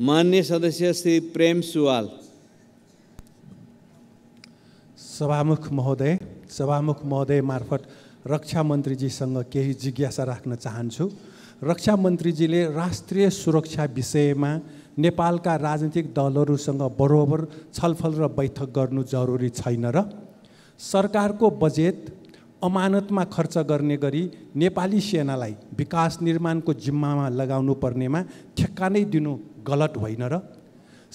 मान्य सदस्य श्री प्रेम सुवाल सभामुख महोदय सभामुख महोदय मार्फत रक्षा मन्त्रीजीसँग केही जिज्ञासा राख्न चाहन्छु रक्षा मन्त्रीजीले राष्ट्रिय सुरक्षा विषयमा नेपालका राजनीतिक दलहरूसँग बरोबर छलफल र बैठक गर्नु जरुरी छैन र सरकारको बजेट अमानतमा खर्च गर्ने गरी नेपाली सेनालाई विकास निर्माणको जिम्मामा लगाउनु पर्नेमा ठेक्का नै दिनु गलत होइन र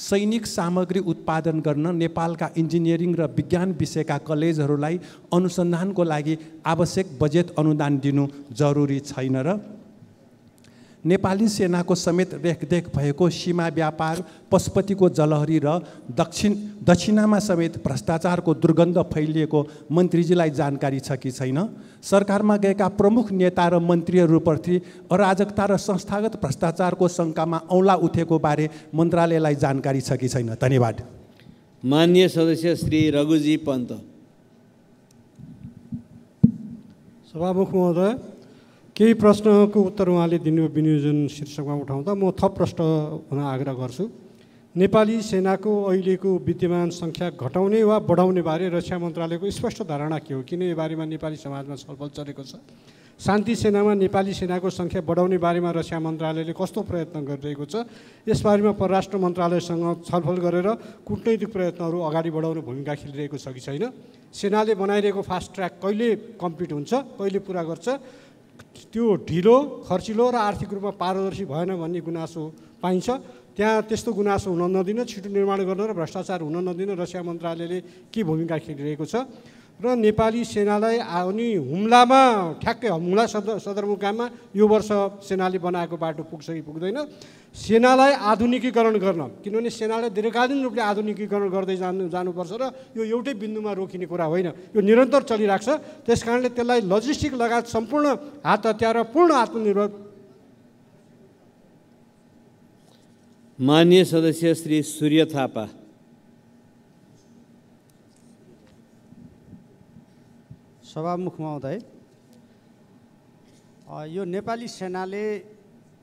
सैनिक सामग्री उत्पादन गर्न नेपालका इन्जिनियरिङ र विज्ञान विषयका कलेजहरूलाई अनुसन्धानको लागि आवश्यक बजेट अनुदान दिनु जरुरी छैन र नेपाली सेनाको समेत रेखदेख भएको सीमा व्यापार पशुपतिको जलहरी र दक्षिण दक्षिणामा समेत भ्रष्टाचारको दुर्गन्ध फैलिएको मन्त्रीजीलाई जानकारी छ कि छैन सरकारमा गएका प्रमुख नेता र मन्त्रीहरूप्रति अराजकता र संस्थागत भ्रष्टाचारको शङ्कामा औँला उठेको बारे मन्त्रालयलाई जानकारी छ कि छैन धन्यवाद मान्य सदस्य श्री रघुजी पन्त सभामुख महोदय केही प्रश्नको उत्तर उहाँले दिनुभयो विनियोजन शीर्षकमा उठाउँदा म थप प्रश्न हुन आग्रह गर्छु नेपाली सेनाको अहिलेको विद्यमान सङ्ख्या घटाउने वा बढाउने बारे रक्षा मन्त्रालयको स्पष्ट धारणा के हो किन यो बारेमा नेपाली समाजमा छलफल चलेको छ शान्ति सेनामा नेपाली सेनाको सङ्ख्या बढाउने बारेमा रक्षा मन्त्रालयले कस्तो प्रयत्न गरिरहेको छ यसबारेमा परराष्ट्र मन्त्रालयसँग छलफल गरेर कुटनैतिक प्रयत्नहरू अगाडि बढाउने भूमिका खेलिरहेको छ कि छैन सेनाले बनाइरहेको फास्ट ट्र्याक कहिले कम्प्लिट हुन्छ कहिले पुरा गर्छ त्यो ढिलो खर्चिलो र आर्थिक रूपमा पारदर्शी भएन भन्ने गुनासो पाइन्छ त्यहाँ त्यस्तो गुनासो हुन नदिन छिटो निर्माण गर्न र भ्रष्टाचार हुन नदिन रक्षा मन्त्रालयले के भूमिका खेलिरहेको छ र नेपाली सेनालाई आउने हुम्लामा ठ्याक्कै हुम्ला सदर सदरमुकाममा यो वर्ष सेनाले बनाएको बाटो पुग्छ कि पुग्दैन सेनालाई आधुनिकीकरण गर्न किनभने सेनालाई दीर्घकालीन रूपले आधुनिकीकरण गर्दै जानु जानुपर्छ र यो एउटै बिन्दुमा रोकिने कुरा होइन यो निरन्तर चलिरहेको छ त्यस कारणले त्यसलाई लजिस्टिक लगायत सम्पूर्ण हात हतियार र पूर्ण आत्मनिर्भर मान्य सदस्य श्री सूर्य थापा सभामुखमा आउँदा है यो नेपाली सेनाले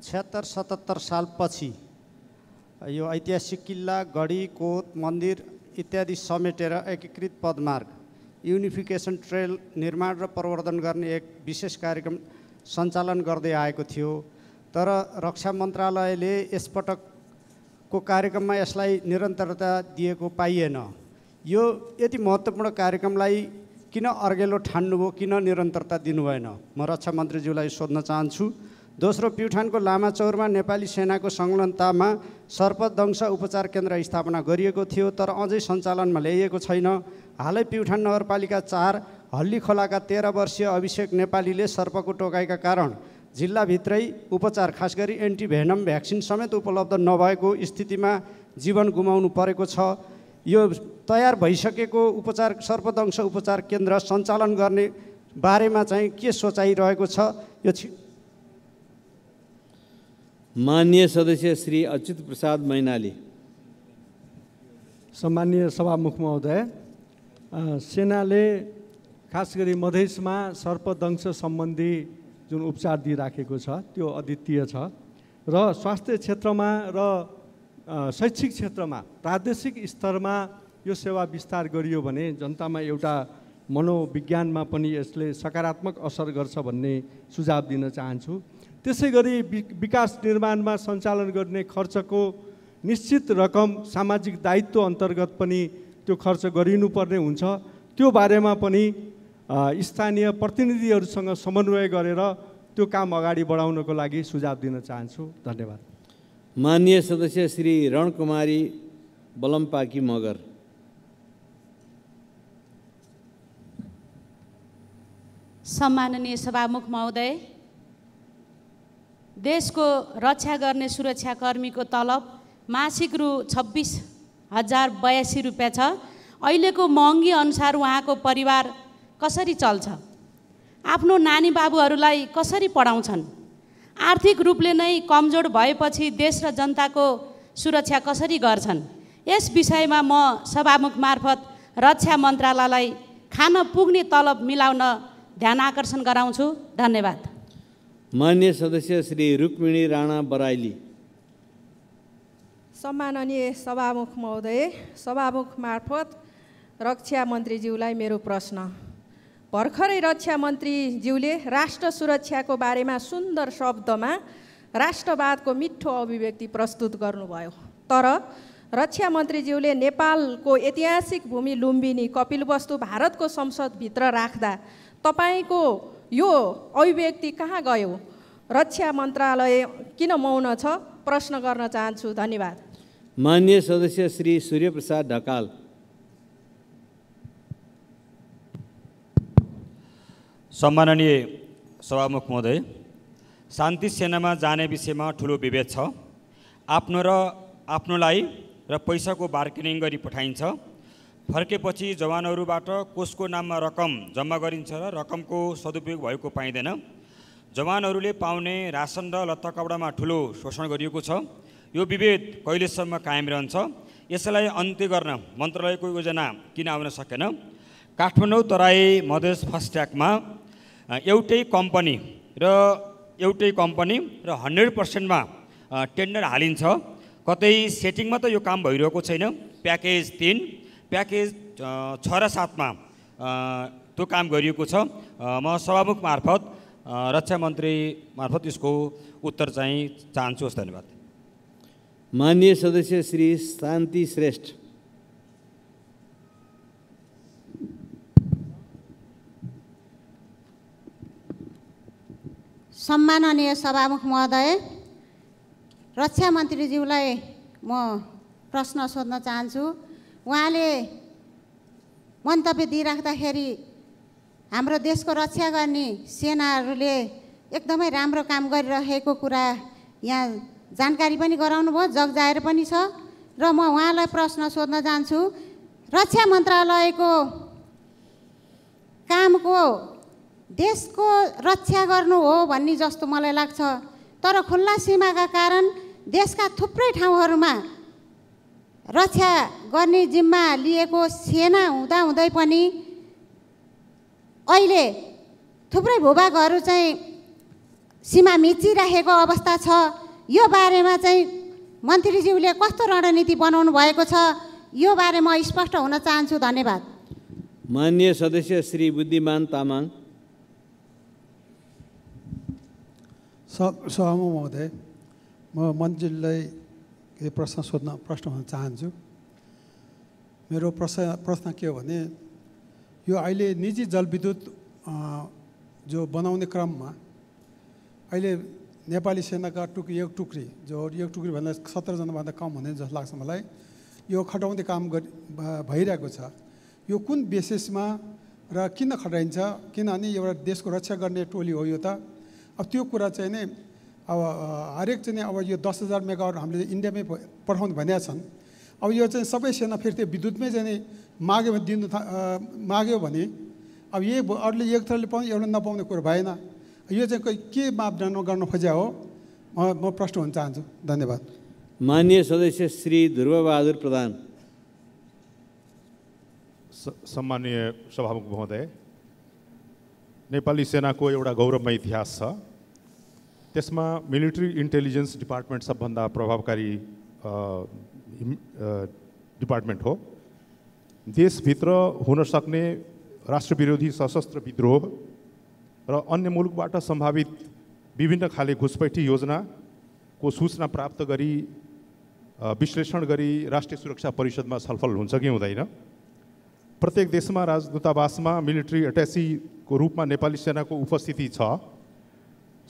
छत्तर सतहत्तर सालपछि यो ऐतिहासिक किल्ला गढी कोत मन्दिर इत्यादि समेटेर एकीकृत पदमार्ग युनिफिकेसन ट्रेल निर्माण र प्रवर्धन गर्ने एक विशेष कार्यक्रम सञ्चालन गर्दै आएको थियो तर रक्षा मन्त्रालयले यसपटकको कार्यक्रममा यसलाई निरन्तरता दिएको पाइएन यो यति महत्त्वपूर्ण कार्यक्रमलाई किन अर्गेलो ठान्नुभयो किन निरन्तरता दिनु भएन म रक्षा मन्त्रीज्यूलाई सोध्न चाहन्छु दोस्रो प्युठानको लामाचौरमा नेपाली सेनाको संलग्नतामा सर्पदंश उपचार केन्द्र स्थापना गरिएको थियो तर अझै सञ्चालनमा ल्याइएको छैन हालै प्युठान नगरपालिका चार हल्ली खोलाका तेह्र वर्षीय अभिषेक नेपालीले सर्पको टोकाइका कारण जिल्लाभित्रै उपचार खास गरी एन्टिभेनम भ्याक्सिन समेत उपलब्ध नभएको स्थितिमा जीवन गुमाउनु परेको छ यो तयार भइसकेको उपचार सर्पदंश उपचार केन्द्र सञ्चालन गर्ने बारेमा चाहिँ के सोचाइरहेको छ यो छि मान्य सदस्य श्री अच्युत प्रसाद मैनाली सम्मान्य सभामुख महोदय सेनाले खास गरी मधेसमा सर्पदंश सम्बन्धी जुन उपचार दिइराखेको छ त्यो अद्वितीय छ र स्वास्थ्य क्षेत्रमा र शैक्षिक क्षेत्रमा प्रादेशिक स्तरमा यो सेवा विस्तार गरियो भने जनतामा एउटा मनोविज्ञानमा पनि यसले सकारात्मक असर गर्छ भन्ने सुझाव दिन चाहन्छु त्यसै गरी विकास निर्माणमा सञ्चालन गर्ने खर्चको निश्चित रकम सामाजिक दायित्व अन्तर्गत पनि त्यो खर्च गरिनुपर्ने हुन्छ त्यो बारेमा पनि स्थानीय प्रतिनिधिहरूसँग समन्वय गरेर त्यो काम अगाडि बढाउनको लागि सुझाव दिन चाहन्छु धन्यवाद माननीय सदस्य श्री रणकुमारी बलम्पाकी मगर सम्माननीय सभामुख महोदय देशको रक्षा गर्ने सुरक्षाकर्मीको तलब मासिक रु छब्बिस हजार बयासी रुपियाँ छ अहिलेको महँगी अनुसार उहाँको परिवार कसरी चल्छ आफ्नो नानी बाबुहरूलाई कसरी पढाउँछन् आर्थिक रूपले नै कमजोर भएपछि देश र जनताको सुरक्षा कसरी गर्छन् यस विषयमा म सभामुख मार्फत रक्षा मन्त्रालयलाई खान पुग्ने तलब मिलाउन ध्यान आकर्षण गराउँछु धन्यवाद मान्य सदस्य श्री रुक्मिणी राणा बराइली सम्माननीय सभामुख महोदय सभामुख मार्फत रक्षा मन्त्रीज्यूलाई मेरो प्रश्न भर्खरै रक्षा मन्त्रीज्यूले राष्ट्र सुरक्षाको बारेमा सुन्दर शब्दमा राष्ट्रवादको मिठो अभिव्यक्ति प्रस्तुत गर्नुभयो तर रक्षा मन्त्रीज्यूले नेपालको ऐतिहासिक भूमि लुम्बिनी कपिलवस्तु भारतको संसदभित्र राख्दा तपाईँको यो अभिव्यक्ति कहाँ गयो रक्षा मन्त्रालय किन मौन छ प्रश्न गर्न चाहन्छु धन्यवाद मान्य सदस्य श्री सूर्यप्रसाद ढकाल सम्माननीय सभामुख महोदय शान्ति सेनामा जाने विषयमा ठुलो विभेद छ आफ्नो र आफ्नोलाई र पैसाको बार्गेनिङ गरी पठाइन्छ फर्केपछि जवानहरूबाट कोषको नाममा रकम जम्मा गरिन्छ र रकमको सदुपयोग भएको पाइँदैन जवानहरूले पाउने रासन र लत्ता कपडामा ठुलो शोषण गरिएको छ यो विभेद कहिलेसम्म कायम रहन्छ यसलाई अन्त्य गर्न मन्त्रालयको योजना किन आउन सकेन काठमाडौँ तराई मधेस फास्ट्यागमा एउटै कम्पनी र एउटै कम्पनी र हन्ड्रेड पर्सेन्टमा टेन्डर हालिन्छ कतै सेटिङमा त यो काम भइरहेको छैन प्याकेज तिन प्याकेज छ र सातमा त्यो काम गरिएको छ म सभामुख मार्फत रक्षा मन्त्री मार्फत यसको उत्तर चाहिँ चाहन्छु धन्यवाद माननीय सदस्य श्री शान्ति श्रेष्ठ सम्माननीय सभामुख महोदय रक्षा मन्त्रीज्यूलाई म प्रश्न सोध्न चाहन्छु उहाँले मन्तव्य दिइराख्दाखेरि हाम्रो देशको रक्षा गर्ने सेनाहरूले एकदमै राम्रो काम गरिरहेको कुरा यहाँ जानकारी पनि गराउनु भयो जगजाएर पनि छ र म उहाँलाई प्रश्न सोध्न चाहन्छु रक्षा मन्त्रालयको कामको देशको रक्षा गर्नु हो भन्ने जस्तो मलाई लाग्छ तर खुल्ला सीमाका कारण देशका थुप्रै ठाउँहरूमा रक्षा गर्ने जिम्मा लिएको सेना हुँदाहुँदै पनि अहिले थुप्रै भूभागहरू चाहिँ सीमा मिचिराखेको अवस्था छ यो बारेमा चाहिँ मन्त्रीज्यूले कस्तो रणनीति बनाउनु भएको छ यो बारेमा स्पष्ट हुन चाहन्छु धन्यवाद मान्य सदस्य श्री बुद्धिमान तामाङ सभामा महोदय म मन्त्रीलाई केही प्रश्न सोध्न प्रश्न हुन चाहन्छु मेरो प्रश्न प्रश्न के हो भने यो अहिले निजी जलविद्युत जो बनाउने क्रममा अहिले नेपाली सेनाका टुक एक टुक्री जो एक टुक्री भन्दा सत्रजनाभन्दा कम हुने जस्तो लाग्छ मलाई यो खटाउने काम गरि भइरहेको छ यो कुन बेसिसमा र किन खटाइन्छ किनभने एउटा देशको रक्षा गर्ने टोली हो यो त अब त्यो कुरा चाहिँ नै अब हरेक चाहिँ अब यो दस हजार मेगावाट हामीले इन्डियामै पठाउनु भनेका छन् अब यो चाहिँ सबै सेना फेरि त्यो विद्युतमै चाहिँ माग्यो भने दिनु माग्यो भने अब यही अरूले एक थरले पाउने एउटा नपाउने कुरो भएन यो चाहिँ कोही के मापदण्ड गर्न खोज्या हो म म प्रश्न हुन चाहन्छु धन्यवाद मान्य सदस्य श्री ध्रुवबहादुर प्रधान सम्मान्य सभामुख महोदय नेपाली सेनाको एउटा गौरवमय इतिहास छ त्यसमा मिलिट्री इन्टेलिजेन्स डिपार्टमेन्ट सबभन्दा प्रभावकारी डिपार्टमेन्ट हो देशभित्र हुन सक्ने राष्ट्रविरोधी सशस्त्र विद्रोह र अन्य मुलुकबाट सम्भावित विभिन्न खाले घुसपैठी योजनाको सूचना प्राप्त गरी विश्लेषण गरी राष्ट्रिय सुरक्षा परिषदमा छलफल हुन्छ कि हुँदैन प्रत्येक देशमा राजदूतावासमा मिलिट्री अट्यासीको रूपमा नेपाली सेनाको उपस्थिति छ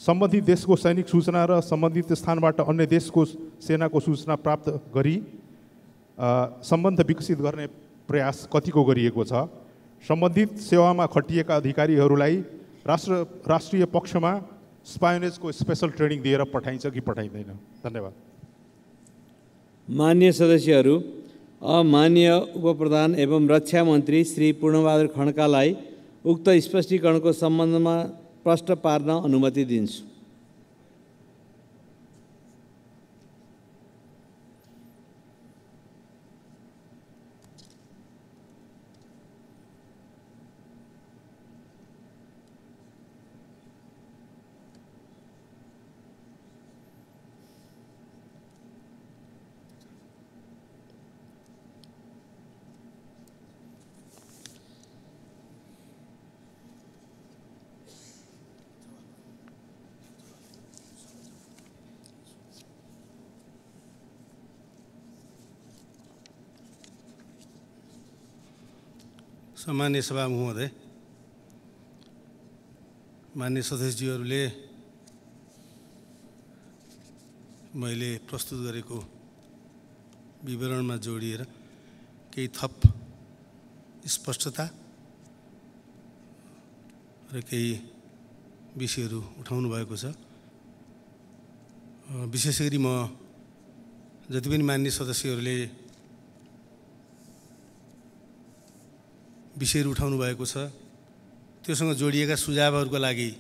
सम्बन्धित देशको सैनिक सूचना र सम्बन्धित स्थानबाट अन्य देशको सेनाको सूचना प्राप्त गरी सम्बन्ध विकसित गर्ने प्रयास कतिको गरिएको छ सम्बन्धित सेवामा खटिएका अधिकारीहरूलाई राष्ट्र राष्ट्रिय पक्षमा स्पायोनेजको स्पेसल ट्रेनिङ दिएर पठाइन्छ कि पठाइँदैन धन्यवाद मान्य सदस्यहरू अमान्य उपप्रधान एवं रक्षा मन्त्री श्री पूर्णबहादुर खड्कालाई उक्त स्पष्टीकरणको सम्बन्धमा प्रश्न पार्न अनुमति दिन्छु सामान्य सभा महोदय मान्य सदस्यज्यूहरूले मैले प्रस्तुत गरेको विवरणमा जोडिएर केही थप स्पष्टता र केही विषयहरू उठाउनु भएको छ विशेष गरी म जति पनि मान्य सदस्यहरूले विषयहरू उठाउनु भएको छ त्योसँग जोडिएका सुझावहरूको लागि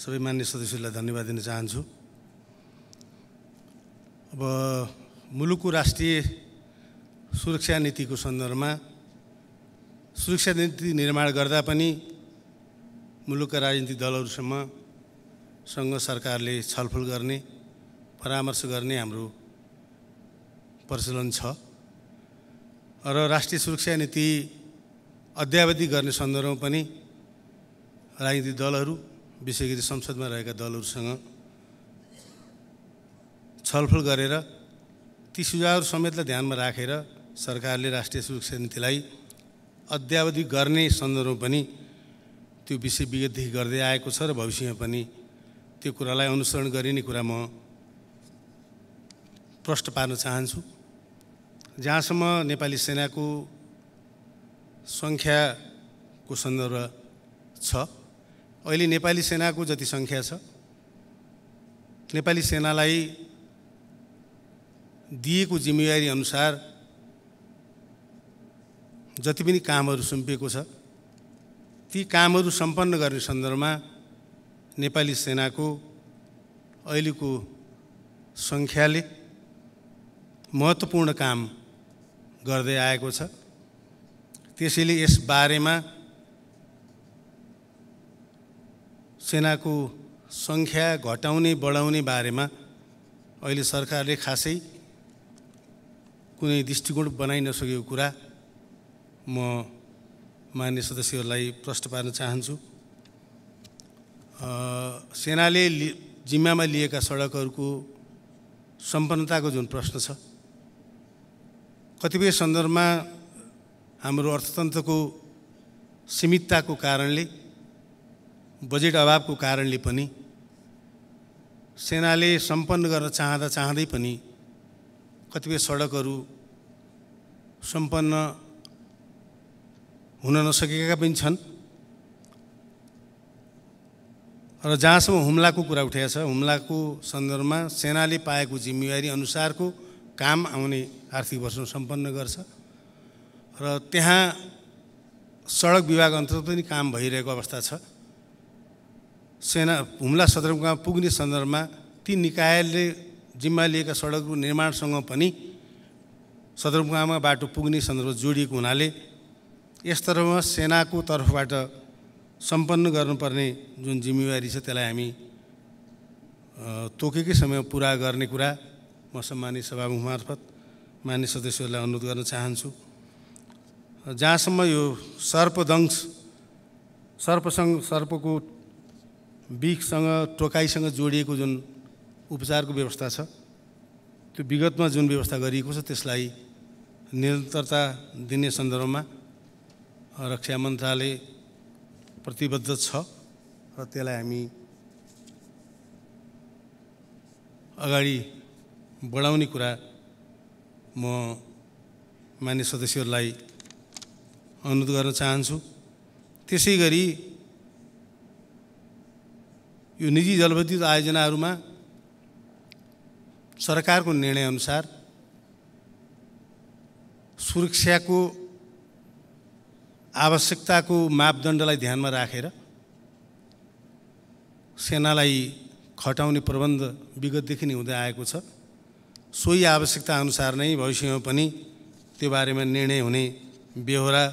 सबै मान्य सदस्यहरूलाई धन्यवाद दिन चाहन्छु अब मुलुकको राष्ट्रिय सुरक्षा नीतिको सन्दर्भमा सुरक्षा नीति निर्माण गर्दा पनि मुलुकका राजनीतिक दलहरूसम्म सँग सरकारले छलफल गर्ने परामर्श गर्ने हाम्रो प्रचलन छ र राष्ट्रिय सुरक्षा नीति अध्यावधि गर्ने सन्दर्भमा पनि राजनीतिक दलहरू विशेष गरी संसदमा रहेका दलहरूसँग छलफल गरेर ती सुझावहरू समेतलाई ध्यानमा राखेर सरकारले राष्ट्रिय सुरक्षा नीतिलाई अध्यावधि गर्ने सन्दर्भमा पनि त्यो विषय विगतदेखि गर्दै आएको छ र भविष्यमा पनि त्यो कुरालाई अनुसरण गरिने कुरा म प्रष्ट पार्न चाहन्छु जहाँसम्म नेपाली सेनाको सङ्ख्याको सन्दर्भ छ अहिले नेपाली सेनाको जति सङ्ख्या छ नेपाली सेनालाई दिएको जिम्मेवारी अनुसार जति पनि कामहरू सुम्पिएको छ ती कामहरू सम्पन्न गर्ने सन्दर्भमा नेपाली सेनाको अहिलेको सङ्ख्याले महत्त्वपूर्ण काम गर्दै आएको छ त्यसैले बारेमा सेनाको सङ्ख्या घटाउने बढाउने बारेमा अहिले सरकारले खासै कुनै दृष्टिकोण बनाइ नसकेको कुरा म मान्य सदस्यहरूलाई प्रश्न पार्न चाहन्छु सेनाले जिम्मामा लिएका सडकहरूको सम्पन्नताको जुन प्रश्न छ कतिपय सन्दर्भमा हाम्रो अर्थतन्त्रको सीमितताको कारणले बजेट अभावको कारणले पनि सेनाले सम्पन्न गर्न चाहँदा चाहँदै पनि कतिपय सडकहरू सम्पन्न हुन नसकेका पनि छन् र जहाँसम्म हुम्लाको कुरा उठाएको छ हुम्लाको सन्दर्भमा सेनाले पाएको जिम्मेवारी अनुसारको काम आउने आर्थिक वर्षमा सम्पन्न गर्छ र त्यहाँ सडक विभाग अन्तर्गत पनि काम भइरहेको अवस्था छ सेना हुम्ला सदरमुकाम पुग्ने सन्दर्भमा ती निकायले जिम्मा लिएका सडकको निर्माणसँग पनि सदरमुकाममा बाटो पुग्ने सन्दर्भ जोडिएको हुनाले यस तर्फमा सेनाको तर्फबाट सम्पन्न गर्नुपर्ने जुन जिम्मेवारी छ त्यसलाई हामी तोकेकै समयमा पुरा गर्ने कुरा म सम्मानित सभामुख मार्फत मान्य सदस्यहरूलाई अनुरोध गर्न चाहन्छु जहाँसम्म यो सर्पदंश सर्पसँग सर्पको बिखसँग टोकाइसँग जोडिएको जुन उपचारको व्यवस्था छ त्यो विगतमा जुन व्यवस्था गरिएको छ त्यसलाई निरन्तरता दिने सन्दर्भमा रक्षा मन्त्रालय प्रतिबद्ध छ र त्यसलाई हामी अगाडि बढाउने कुरा म मान्य सदस्यहरूलाई अनुरोध गर्न चाहन्छु त्यसै गरी यो निजी जलविद्युत आयोजनाहरूमा सरकारको निर्णयअनुसार सुरक्षाको आवश्यकताको मापदण्डलाई ध्यानमा राखेर सेनालाई खटाउने प्रबन्ध विगतदेखि नै हुँदै आएको छ सोही आवश्यकताअनुसार नै भविष्यमा पनि त्यो बारेमा निर्णय हुने बेहोरा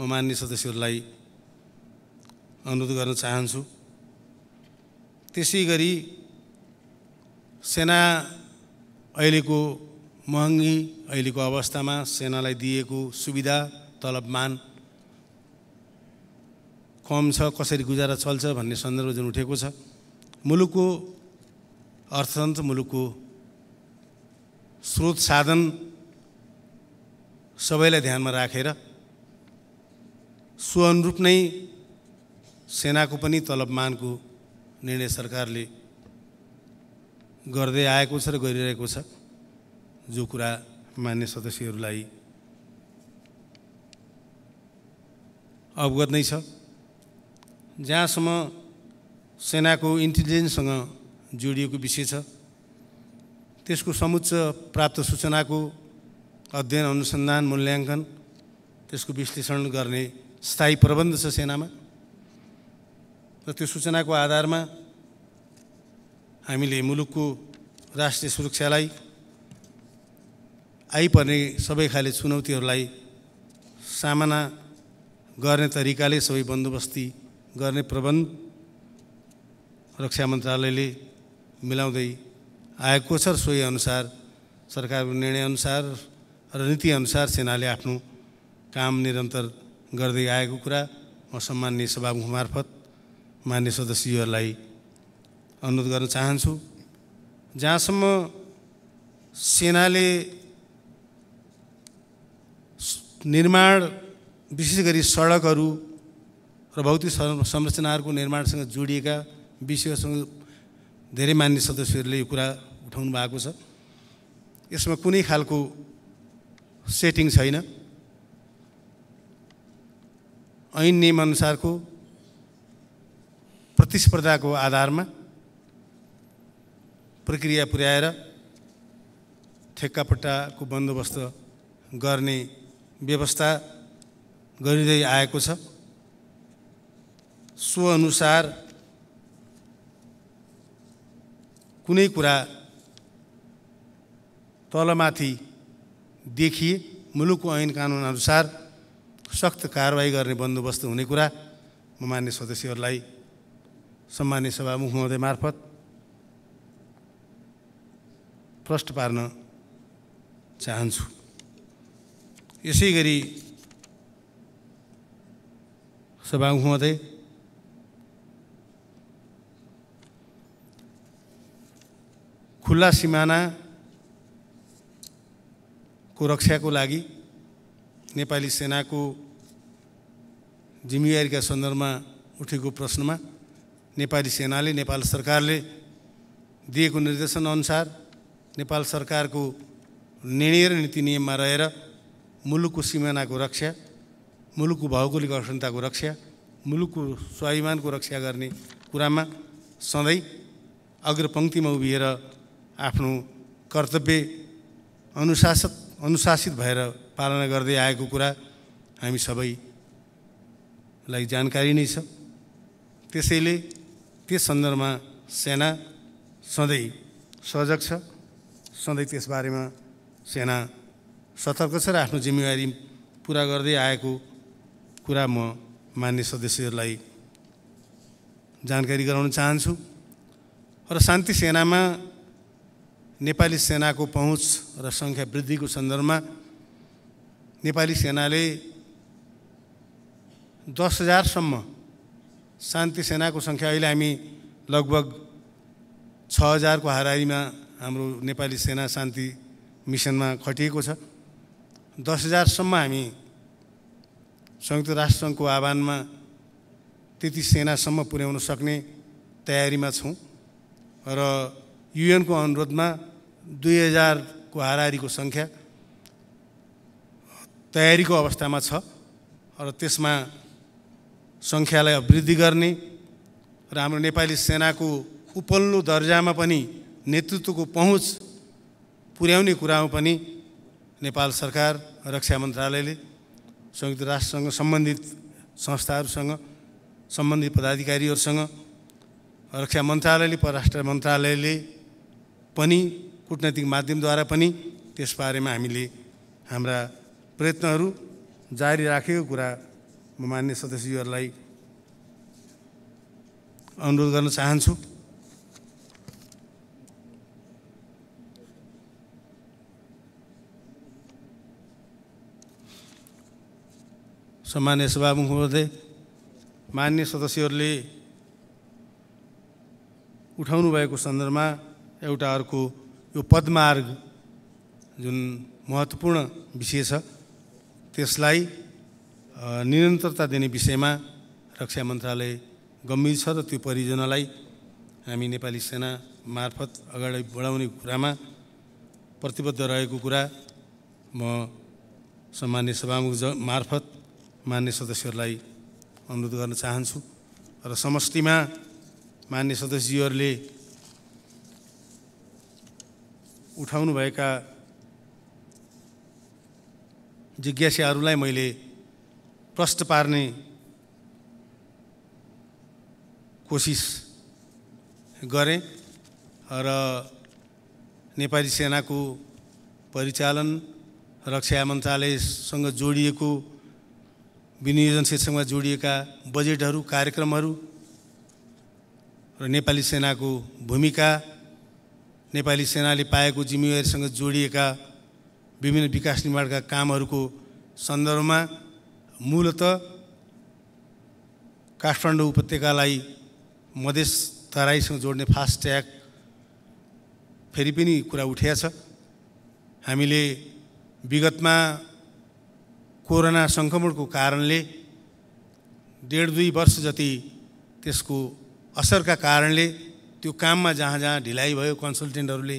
म मान्य सदस्यहरूलाई अनुरोध गर्न चाहन्छु त्यसै गरी सेना अहिलेको महँगी अहिलेको अवस्थामा सेनालाई दिएको सुविधा तलबमान कम छ कसरी गुजारा चल्छ भन्ने सन्दर्भ जुन उठेको छ मुलुकको अर्थतन्त्र मुलुकको स्रोत साधन सबैलाई ध्यानमा राखेर सो नै सेनाको पनि तलबमानको निर्णय सरकारले गर्दै आएको छ र गरिरहेको छ जो कुरा मान्य सदस्यहरूलाई अवगत नै छ जहाँसम्म सेनाको इन्टेलिजेन्ससँग जोडिएको विषय छ त्यसको समुच्च प्राप्त सूचनाको अध्ययन अनुसन्धान मूल्याङ्कन त्यसको विश्लेषण गर्ने स्थायी प्रबन्ध छ सेनामा र त्यो सूचनाको आधारमा हामीले मुलुकको राष्ट्रिय सुरक्षालाई आइपर्ने सबै खाले चुनौतीहरूलाई सामना गर्ने तरिकाले सबै बन्दोबस्ती गर्ने प्रबन्ध रक्षा मन्त्रालयले मिलाउँदै आएको छ सोही अनुसार सरकारको निर्णयअनुसार र नीतिअनुसार सेनाले आफ्नो काम निरन्तर गर्दै आएको कुरा म सम्माननीय सभामुख मार्फत मान्य सदस्यहरूलाई अनुरोध गर्न चाहन्छु जहाँसम्म सेनाले निर्माण विशेष गरी सडकहरू र भौतिक संरचनाहरूको निर्माणसँग जोडिएका विषयहरूसँग धेरै मान्य सदस्यहरूले यो कुरा उठाउनु भएको छ यसमा कुनै खालको सेटिङ छैन ऐन नियमअनुसारको प्रतिस्पर्धाको आधारमा प्रक्रिया पुर्याएर ठेक्कापट्टाको बन्दोबस्त गर्ने व्यवस्था गरिँदै आएको छ सो अनुसार कुनै कुरा तलमाथि देखिए मुलुकको ऐन कानुनअनुसार सख्त कारवाही गर्ने बन्दोबस्त हुने कुरा म मान्य सदस्यहरूलाई सम्मान्य सभामुख महोदय मार्फत प्रष्ट पार्न चाहन्छु यसै गरी सभामुख महोदय खुल्ला सिमानाको रक्षाको लागि नेपाली सेनाको जिम्मेवारीका सन्दर्भमा उठेको प्रश्नमा नेपाली सेनाले नेपाल सरकारले दिएको निर्देशनअनुसार नेपाल सरकारको निर्णय र नीति नियममा रहेर मुलुकको सिमानाको रक्षा मुलुकको भौगोलिक अखण्डताको रक्षा मुलुकको स्वाभिमानको रक्षा गर्ने कुरामा सधैँ अग्रपङ्क्तिमा उभिएर आफ्नो कर्तव्य अनुशासित अनुशासित भएर पालना गर्दै आएको कुरा हामी सबै लाई जानकारी नै छ त्यसैले त्यस सन्दर्भमा सेना सधैँ सजग छ सधैँ त्यसबारेमा सेना सतर्क छ र आफ्नो जिम्मेवारी पुरा गर्दै आएको कुरा म मान्य सदस्यहरूलाई जानकारी गराउन चाहन्छु र शान्ति सेनामा नेपाली सेनाको पहुँच र सङ्ख्या वृद्धिको सन्दर्भमा नेपाली सेनाले दस हजारसम्म शान्ति सेनाको सङ्ख्या अहिले हामी लगभग छ हजारको हारिमा हाम्रो नेपाली सेना शान्ति मिसनमा खटिएको छ दस हजारसम्म हामी संयुक्त राष्ट्रसङ्घको आह्वानमा त्यति सेनासम्म पुर्याउन सक्ने तयारीमा छौँ र युएनको अनुरोधमा दुई हजारको हाराहारीको सङ्ख्या तयारीको अवस्थामा छ र त्यसमा सङ्ख्यालाई वृद्धि गर्ने र हाम्रो नेपाली सेनाको उपल्लो दर्जामा पनि नेतृत्वको पहुँच पुर्याउने कुरामा पनि नेपाल सरकार रक्षा मन्त्रालयले संयुक्त राष्ट्रसँग सम्बन्धित संस्थाहरूसँग सम्बन्धित पदाधिकारीहरूसँग रक्षा मन्त्रालयले परराष्ट्र मन्त्रालयले पनि कुटनैतिक माध्यमद्वारा पनि त्यसबारेमा हामीले हाम्रा प्रयत्नहरू जारी राखेको कुरा म मान्य सदस्यजीहरूलाई अनुरोध गर्न चाहन्छु सम्मान्य सभामुख महोदय मान्य सदस्यहरूले उठाउनु भएको सन्दर्भमा एउटा अर्को यो पदमार्ग जुन महत्त्वपूर्ण विषय छ त्यसलाई निरन्तरता दिने विषयमा रक्षा मन्त्रालय गम्भीर छ र त्यो परियोजनालाई हामी नेपाली सेना मार्फत अगाडि बढाउने कुरामा प्रतिबद्ध रहेको कुरा म सम्मान्य सभामुख मार्फत मान्य सदस्यहरूलाई अनुरोध गर्न चाहन्छु र समष्टिमा मान्य सदस्यजीहरूले उठाउनुभएका जिज्ञासाहरूलाई मैले प्रष्ट पार्ने कोसिस गरेँ र नेपाली सेनाको परिचालन रक्षा मन्त्रालयसँग जोडिएको विनियोजन शीर्षकमा जोडिएका बजेटहरू कार्यक्रमहरू र नेपाली सेनाको भूमिका नेपाली सेनाले पाएको जिम्मेवारीसँग जोडिएका विभिन्न विकास निर्माणका कामहरूको सन्दर्भमा मूलत काठमाडौँ उपत्यकालाई मधेस तराईसँग जोड्ने फास्ट्याग फेरि पनि कुरा उठ्या छ हामीले विगतमा कोरोना सङ्क्रमणको कारणले डेढ दुई वर्ष जति त्यसको असरका कारणले त्यो काममा जहाँ जहाँ ढिलाइ भयो कन्सल्टेन्टहरूले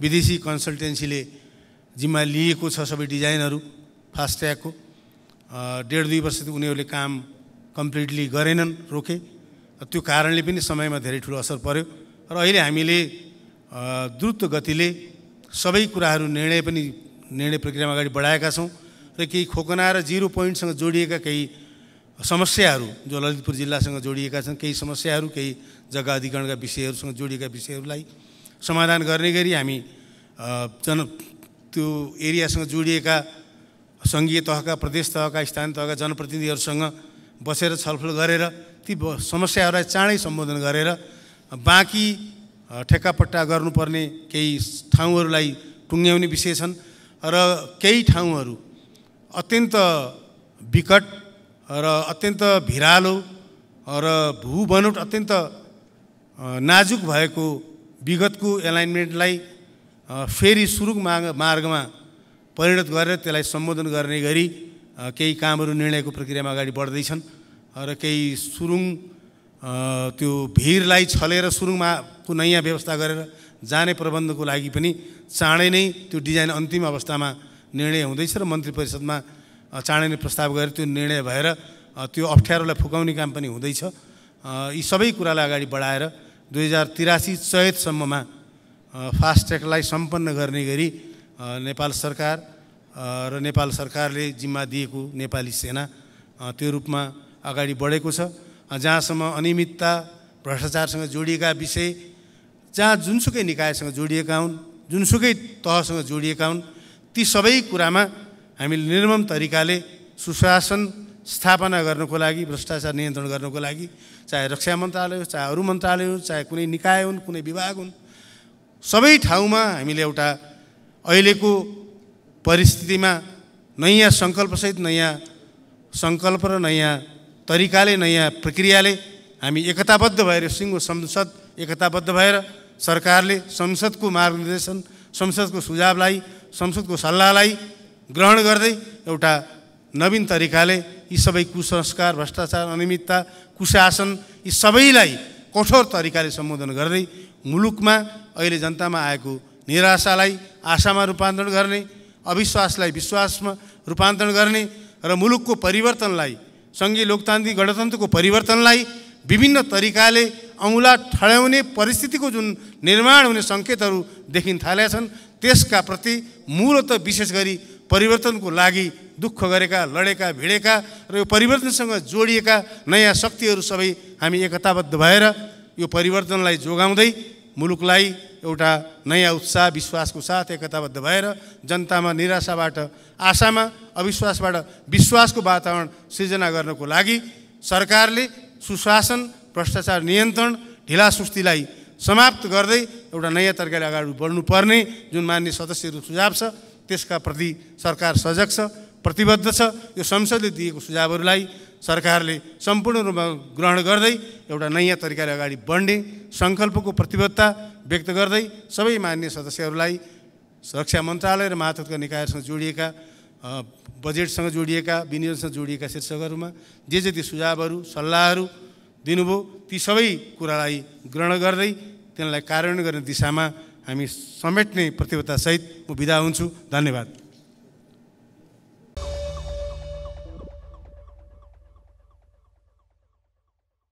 विदेशी कन्सल्टेन्सीले जिम्मा लिएको छ सबै डिजाइनहरू फास्ट्यागको डेढ दुई वर्ष उनीहरूले काम कम्प्लिटली गरेनन् रोके त्यो कारणले पनि समयमा धेरै ठुलो असर पर्यो र अहिले हामीले द्रुत गतिले सबै कुराहरू निर्णय पनि निर्णय प्रक्रियामा अगाडि बढाएका छौँ र केही खोकना र जिरो पोइन्टसँग जोडिएका केही समस्याहरू जो ललितपुर जिल्लासँग जोडिएका छन् केही समस्याहरू केही जग्गा अधिकरणका विषयहरूसँग जोडिएका विषयहरूलाई समाधान गर्ने गरी हामी जन त्यो एरियासँग जोडिएका सङ्घीय तहका प्रदेश तहका स्थानीय तहका जनप्रतिनिधिहरूसँग बसेर छलफल गरेर ती समस्याहरूलाई चाँडै सम्बोधन गरेर बाँकी ठेक्कापट्टा गर्नुपर्ने केही ठाउँहरूलाई टुङ्ग्याउने विषय छन् र केही ठाउँहरू अत्यन्त विकट र अत्यन्त भिरालो र भू बनोट अत्यन्त नाजुक भएको विगतको एलाइनमेन्टलाई फेरि सुरुङ माग मार्गमा परिणत गरेर त्यसलाई सम्बोधन गर्ने गरी केही कामहरू निर्णयको प्रक्रियामा अगाडि बढ्दैछन् र केही सुरुङ त्यो भिरलाई छलेर सुरुङमा नयाँ व्यवस्था गरेर जाने प्रबन्धको लागि पनि चाँडै नै त्यो डिजाइन अन्तिम अवस्थामा निर्णय हुँदैछ र मन्त्री परिषदमा चाँडै नै प्रस्ताव गरेर त्यो निर्णय भएर त्यो अप्ठ्यारोलाई फुकाउने काम पनि हुँदैछ यी सबै कुरालाई अगाडि बढाएर दुई हजार तिरासी चैतसम्ममा फास्ट ट्र्याकलाई सम्पन्न गर्ने गरी नेपाल सरकार र नेपाल सरकारले जिम्मा दिएको नेपाली सेना त्यो रूपमा अगाडि बढेको छ जहाँसम्म अनियमितता भ्रष्टाचारसँग जोडिएका विषय जहाँ जुनसुकै निकायसँग जोडिएका हुन् जुनसुकै तहसँग जोडिएका हुन् ती सबै कुरामा हामीले निर्मम तरिकाले सुशासन स्थापना गर्नको लागि भ्रष्टाचार नियन्त्रण गर्नको लागि चाहे रक्षा मन्त्रालय होस् चाहे अरू मन्त्रालय होस् चाहे कुनै निकाय हुन् कुनै विभाग हुन् सबै ठाउँमा हामीले एउटा अहिलेको परिस्थितिमा नयाँ सङ्कल्पसहित नयाँ सङ्कल्प र नयाँ तरिकाले नयाँ प्रक्रियाले हामी एकताबद्ध भएर सिङ्गो संसद एकताबद्ध भएर सरकारले संसदको मार्गदर्शन संसदको सुझावलाई संसदको सल्लाहलाई ग्रहण गर्दै एउटा नवीन तरिकाले यी सबै कुसंस्कार भ्रष्टाचार अनियमितता कुशासन यी सबैलाई कठोर तरिकाले सम्बोधन गर्दै मुलुकमा अहिले जनतामा आएको निराशालाई आशामा रूपान्तरण गर्ने अविश्वासलाई विश्वासमा रूपान्तरण गर्ने र मुलुकको परिवर्तनलाई सङ्घीय लोकतान्त्रिक गणतन्त्रको परिवर्तनलाई विभिन्न तरिकाले औँला ठड्याउने परिस्थितिको जुन निर्माण हुने सङ्केतहरू देखिन थालेका छन् त्यसका प्रति मूलत विशेष गरी परिवर्तनको लागि दुःख गरेका लडेका भिडेका र यो परिवर्तनसँग जोडिएका नयाँ शक्तिहरू सबै हामी एकताबद्ध भएर यो परिवर्तनलाई जोगाउँदै मुलुकलाई एउटा नयाँ उत्साह विश्वासको साथ एकताबद्ध भएर जनतामा निराशाबाट आशामा अविश्वासबाट विश्वासको वातावरण सृजना गर्नको लागि सरकारले सुशासन भ्रष्टाचार नियन्त्रण ढिला सुस्तीलाई समाप्त गर्दै एउटा नयाँ तरिकाले अगाडि बढ्नुपर्ने जुन मान्य सदस्यहरू सुझाव छ त्यसका प्रति सरकार सजग छ प्रतिबद्ध छ यो संसदले दिएको सुझावहरूलाई सरकारले सम्पूर्ण रूपमा ग्रहण गर्दै एउटा नयाँ तरिकाले अगाडि बढ्ने सङ्कल्पको प्रतिबद्धता व्यक्त गर्दै सबै मान्य सदस्यहरूलाई सुरक्षा मन्त्रालय र महातका निकायसँग जोडिएका बजेटसँग जोडिएका विनियोजनसँग जोडिएका शीर्षकहरूमा जे जति सुझावहरू सल्लाहहरू दिनुभयो ती सबै कुरालाई ग्रहण गर्दै त्यसलाई कार्यान्वयन गर्ने दिशामा हामी समेट्ने प्रतिबद्धतासहित म विदा हुन्छु धन्यवाद